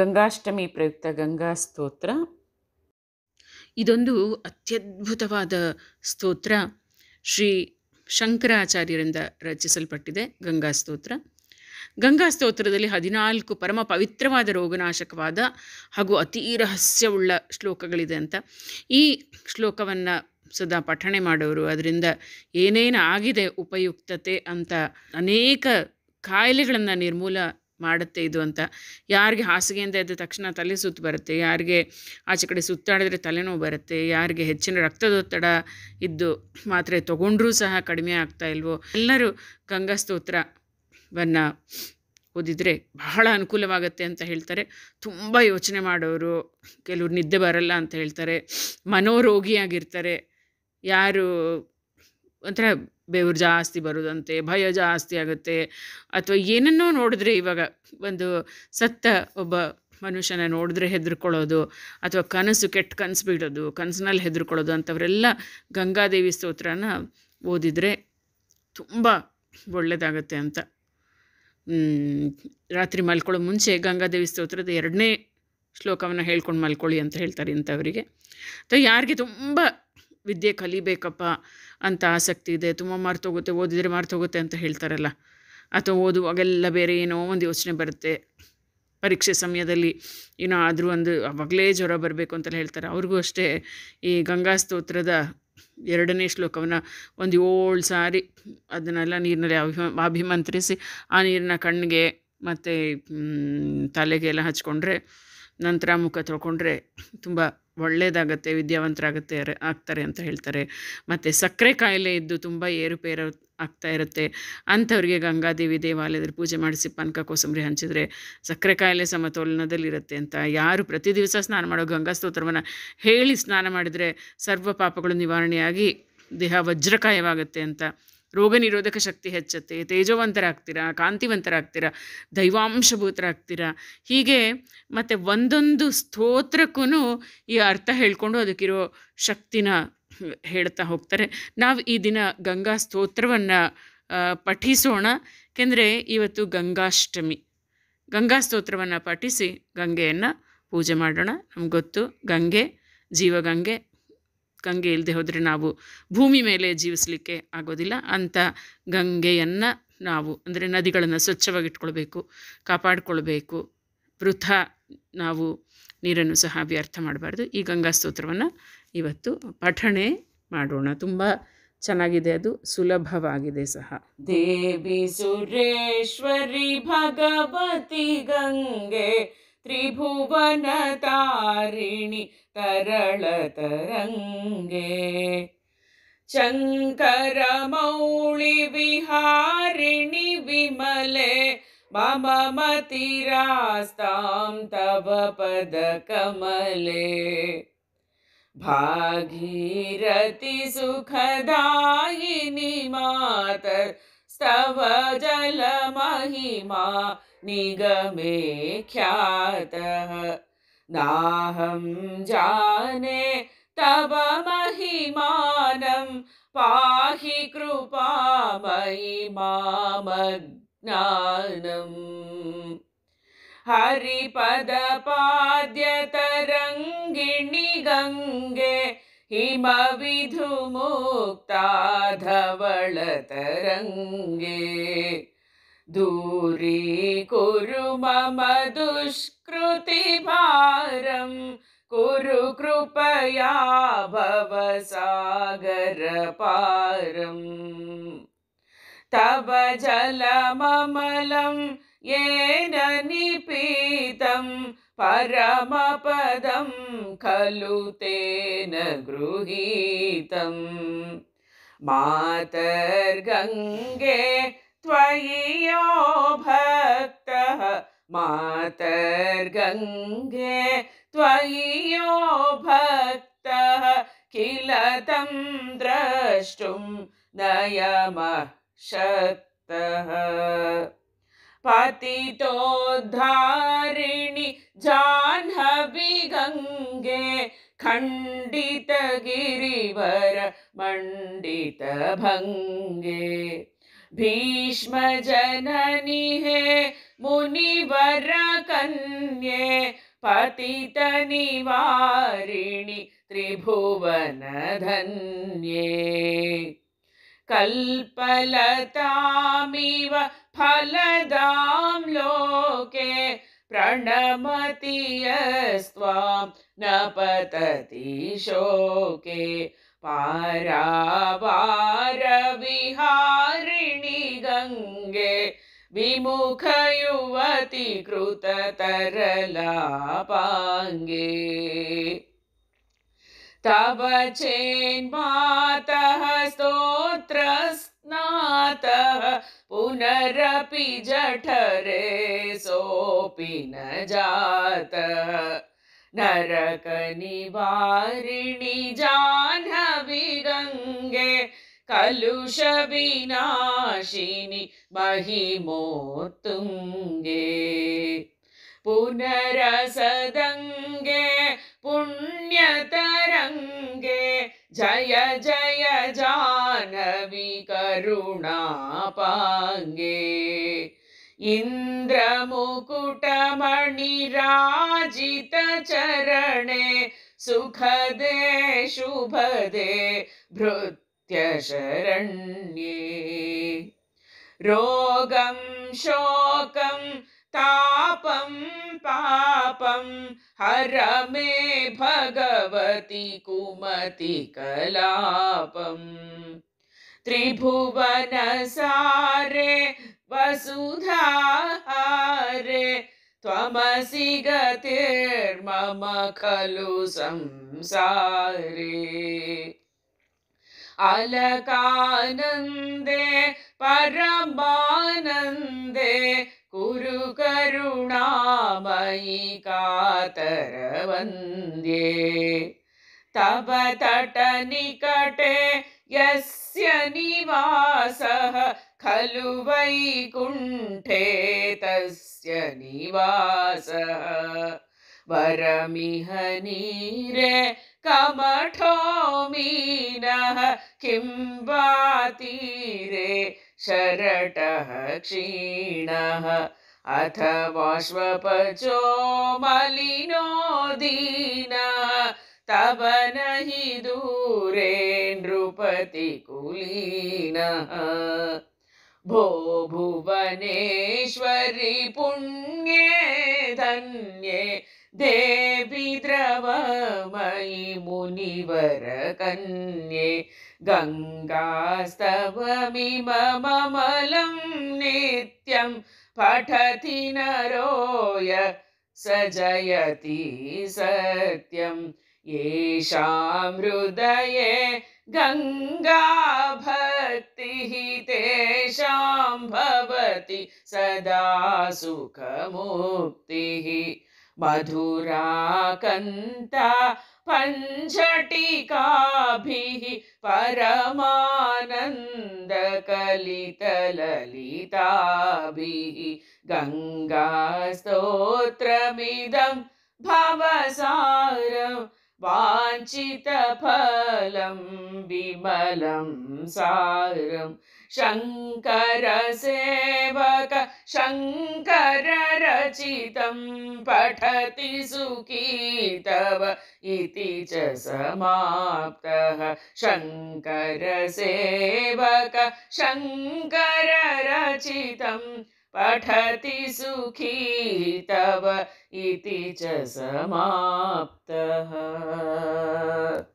ಗಂಗಾಷ್ಟಮಿ ಪ್ರಯುಕ್ತ ಗಂಗಾ ಸ್ತೋತ್ರ ಇದೊಂದು ಅತ್ಯದ್ಭುತವಾದ ಸ್ತೋತ್ರ ಶ್ರೀ ಶಂಕರಾಚಾರ್ಯರಿಂದ ರಚಿಸಲ್ಪಟ್ಟಿದೆ ಗಂಗಾ ಸ್ತೋತ್ರ ಗಂಗಾ ಸ್ತೋತ್ರದಲ್ಲಿ ಹದಿನಾಲ್ಕು ಪರಮ ಪವಿತ್ರವಾದ ರೋಗನಾಶಕವಾದ ಹಾಗೂ ಅತೀ ರಹಸ್ಯವುಳ್ಳ ಶ್ಲೋಕಗಳಿದೆ ಅಂತ ಈ ಶ್ಲೋಕವನ್ನು ಸದಾ ಪಠಣೆ ಮಾಡೋರು ಅದರಿಂದ ಏನೇನು ಆಗಿದೆ ಉಪಯುಕ್ತತೆ ಅಂತ ಅನೇಕ ಕಾಯಿಲೆಗಳನ್ನು ನಿರ್ಮೂಲ ಮಾಡುತ್ತೆ ಇದು ಅಂತ ಯಾರಿಗೆ ಹಾಸಿಗೆಯಿಂದ ಇದ್ದ ತಕ್ಷಣ ತಲೆ ಸುತ್ತು ಬರುತ್ತೆ ಯಾರಿಗೆ ಆಚೆ ಕಡೆ ಸುತ್ತಾಡಿದ್ರೆ ತಲೆನೋವು ಬರುತ್ತೆ ಯಾರಿಗೆ ಹೆಚ್ಚಿನ ರಕ್ತದೊತ್ತಡ ಇದ್ದು ಮಾತ್ರೆ ತೊಗೊಂಡ್ರೂ ಸಹ ಕಡಿಮೆ ಆಗ್ತಾ ಇಲ್ವೋ ಎಲ್ಲರೂ ಗಂಗಾ ಸ್ತೋತ್ರವನ್ನು ಓದಿದರೆ ಬಹಳ ಅನುಕೂಲವಾಗುತ್ತೆ ಅಂತ ಹೇಳ್ತಾರೆ ತುಂಬ ಯೋಚನೆ ಮಾಡೋರು ಕೆಲವರು ನಿದ್ದೆ ಬರಲ್ಲ ಅಂತ ಹೇಳ್ತಾರೆ ಮನೋರೋಗಿಯಾಗಿರ್ತಾರೆ ಯಾರು ಅಂದರೆ ಬೆವರು ಜಾಸ್ತಿ ಬರೋದಂತೆ ಭಯ ಜಾಸ್ತಿ ಆಗುತ್ತೆ ಅಥವಾ ಏನನ್ನೋ ನೋಡಿದ್ರೆ ಇವಾಗ ಒಂದು ಸತ್ತ ಒಬ್ಬ ಮನುಷ್ಯನ ನೋಡಿದ್ರೆ ಹೆದರ್ಕೊಳ್ಳೋದು ಅಥವಾ ಕನಸು ಕೆಟ್ಟ ಕನಸು ಬಿಡೋದು ಕನಸಿನಲ್ಲಿ ಹೆದರ್ಕೊಳ್ಳೋದು ಅಂಥವರೆಲ್ಲ ಗಂಗಾದೇವಿ ಸ್ತೋತ್ರನ ಓದಿದರೆ ತುಂಬ ಒಳ್ಳೆಯದಾಗತ್ತೆ ಅಂತ ರಾತ್ರಿ ಮಲ್ಕೊಳ್ಳೋ ಮುಂಚೆ ಗಂಗಾದೇವಿ ಸ್ತೋತ್ರದ ಎರಡನೇ ಶ್ಲೋಕವನ್ನು ಹೇಳ್ಕೊಂಡು ಮಲ್ಕೊಳ್ಳಿ ಅಂತ ಹೇಳ್ತಾರೆ ಇಂಥವರಿಗೆ ಅಥವಾ ಯಾರಿಗೆ ತುಂಬ ವಿದ್ಯೆ ಕಲಿಬೇಕಪ್ಪ ಅಂತ ಆಸಕ್ತಿ ಇದೆ ತುಂಬ ಮಾರ್ಕ್ ಹೋಗುತ್ತೆ ಓದಿದರೆ ಮಾರ್ಕ್ ಹೋಗುತ್ತೆ ಅಂತ ಹೇಳ್ತಾರಲ್ಲ ಅಥವಾ ಓದುವಾಗೆಲ್ಲ ಬೇರೆ ಏನೋ ಒಂದು ಯೋಚನೆ ಬರುತ್ತೆ ಪರೀಕ್ಷೆ ಸಮಯದಲ್ಲಿ ಏನೋ ಆದರೂ ಒಂದು ಅವಾಗಲೇ ಜ್ವರ ಬರಬೇಕು ಅಂತೆಲ್ಲ ಹೇಳ್ತಾರೆ ಅವ್ರಿಗೂ ಅಷ್ಟೇ ಈ ಗಂಗಾ ಸ್ತೋತ್ರದ ಎರಡನೇ ಶ್ಲೋಕವನ್ನು ಒಂದು ಏಳು ಸಾರಿ ಅದನ್ನೆಲ್ಲ ನೀರಿನಲ್ಲಿ ಅಭಿಮ ಅಭಿಮಂತ್ರಿಸಿ ಆ ನೀರನ್ನ ಕಣ್ಣಿಗೆ ಮತ್ತು ತಲೆಗೆಲ್ಲ ಹಚ್ಕೊಂಡ್ರೆ ನಂತರ ಮುಖ ತೊಳ್ಕೊಂಡ್ರೆ ತುಂಬ ಒಳ್ಳೆಯದಾಗತ್ತೆ ವಿದ್ಯಾವಂತರಾಗತ್ತೆ ಆಗ್ತಾರೆ ಅಂತ ಹೇಳ್ತಾರೆ ಮತ್ತು ಸಕ್ಕರೆ ಕಾಯಿಲೆ ಇದ್ದು ತುಂಬ ಏರುಪೇರು ಆಗ್ತಾ ಇರುತ್ತೆ ಅಂಥವ್ರಿಗೆ ಗಂಗಾದೇವಿ ದೇವಾಲಯದಲ್ಲಿ ಪೂಜೆ ಮಾಡಿಸಿ ಪನಕ ಕೋಸಂಬರಿ ಹಂಚಿದರೆ ಸಕ್ಕರೆ ಕಾಯಿಲೆ ಸಮತೋಲನದಲ್ಲಿರುತ್ತೆ ಅಂತ ಯಾರು ಪ್ರತಿ ದಿವಸ ಸ್ನಾನ ಮಾಡೋ ಗಂಗಾ ಸ್ತೋತ್ರವನ್ನು ಹೇಳಿ ಸ್ನಾನ ಮಾಡಿದರೆ ಸರ್ವ ಪಾಪಗಳು ನಿವಾರಣೆಯಾಗಿ ದೇಹ ವಜ್ರಕಾಯವಾಗುತ್ತೆ ಅಂತ ರೋಗ ನಿರೋಧಕ ಶಕ್ತಿ ಹೆಚ್ಚುತ್ತೆ ತೇಜವಂತರಾಗ್ತೀರಾ ಕಾಂತಿವಂತರಾಗ್ತೀರಾ ದೈವಾಂಶಭೂತರಾಗ್ತೀರಾ ಹೀಗೆ ಮತ್ತು ಒಂದೊಂದು ಸ್ತೋತ್ರಕ್ಕೂ ಈ ಅರ್ಥ ಹೇಳ್ಕೊಂಡು ಅದಕ್ಕಿರೋ ಶಕ್ತಿನ ಹೇಳ್ತಾ ಹೋಗ್ತಾರೆ ನಾವು ಈ ದಿನ ಗಂಗಾ ಸ್ತೋತ್ರವನ್ನು ಪಠಿಸೋಣ ಏಕೆಂದರೆ ಇವತ್ತು ಗಂಗಾಷ್ಟಮಿ ಗಂಗಾ ಸ್ತೋತ್ರವನ್ನು ಪಠಿಸಿ ಗಂಗೆಯನ್ನು ಪೂಜೆ ಮಾಡೋಣ ನಮ್ಗೆ ಗೊತ್ತು ಗಂಗೆ ಜೀವಗಂಗೆ ಗಂಗೆ ಇಲ್ಲದೆ ಹೋದರೆ ನಾವು ಭೂಮಿ ಮೇಲೆ ಜೀವಿಸಲಿಕ್ಕೆ ಆಗೋದಿಲ್ಲ ಅಂಥ ಗಂಗೆಯನ್ನು ನಾವು ಅಂದರೆ ನದಿಗಳನ್ನು ಸ್ವಚ್ಛವಾಗಿಟ್ಕೊಳ್ಬೇಕು ಕಾಪಾಡಿಕೊಳ್ಬೇಕು ವೃಥ ನಾವು ನೀರನ್ನು ಸಹ ವ್ಯರ್ಥ ಮಾಡಬಾರ್ದು ಈ ಗಂಗಾ ಸ್ತೋತ್ರವನ್ನು ಇವತ್ತು ಪಠಣೆ ಮಾಡೋಣ ತುಂಬ ಚೆನ್ನಾಗಿದೆ ಅದು ಸುಲಭವಾಗಿದೆ ಸಹ ದೇವಿ ಸುರೇಶ್ವರಿ ಭಗವತಿ ಗಂಗೆ त्रिभुवनतारिणि तरलतरङ्गे शङ्करमौळिविहारिणि विमले मममतिरास्तां तव पदकमले भागीरतिसुखदायिनि स्तव जलमहिमा निगमे ख्यातः नाहं जाने तव महिमानं पाहि कृपामयि मामज्ञानम् हरिपदपाद्यतरङ्गिणि गङ्गे हिमविधुमुक्ताधवळतरङ्गे धूरी कुरु मम दुष्कृतिभारं कुरु कृपया भवसागरपारम् तव जलममलं येन निपीतम् परमपदं खलु तेन गृहीतम् मातर्गङ्गे यो भक्तः मातर्गङ्गे त्वयि यो भक्तः किल तम् द्रष्टुम् नयमः शक्तः पतितोद्धारिणि जाह्नवि गङ्गे खण्डितगिरिवर मण्डितभङ्गे भीष्म जननी है मुनिवर कन्ये पतित निवारिणि त्रिभुवन धन्ये कल्पलतामिव फलदां लोके प्रणमति यस्त्वां न पतति शोके पारावार विमुखयुवति कृततरलापाङ्गे तव चेन्मातः स्तोत्रस्नातः पुनरपि जठरे सोऽपि न जातः नरकनिवारिणि जाह्नवि गङ्गे कलुषविनाशिनि महिमोतुङ्गे पुनरसदङ्गे पुण्यतरङ्गे जय जय जानवि करुणापाङ्गे इन्द्रमुकुटमणिराजितचरणे सुखदे शुभदे भृ शरण्ये रोगं शोकं तापं पापं हर मे भगवति कुमति कलापम् त्रिभुवनसारे वसुधारे त्वमसि गतिर्मम खलु संसारे अलकानन्दे परमानन्दे कुरु तव तटनिकटे यस्य निवासः खलु वैकुण्ठे तस्य निवासः वरमिहनीरे कमठो मीनः किं वातीरे शरटः क्षीणः अथ वाश्वपचो मलिनो दीन तव न हि दूरे नृपतिकुलीनः भो पुण्ये धन्ये देवी द्रवमयि कन्ये गङ्गास्तवमि मम मलं नित्यं पठति नरोय स जयति सत्यं येषां हृदये गङ्गाभक्तिः तेषां भवति सदा सुखमुक्तिः मधुराकन्ता पञ्चटिकाभिः परमानन्दकलितललिताभिः गङ्गास्तोत्रमिदं भवसारम् वाञ्छितफलं विमलं सारम् शङ्करसेवक शङ्कररचितं पठति सुखी तव इति च समाप्तः शङ्करसेवक पठति सुखी तव इति च समाप्तः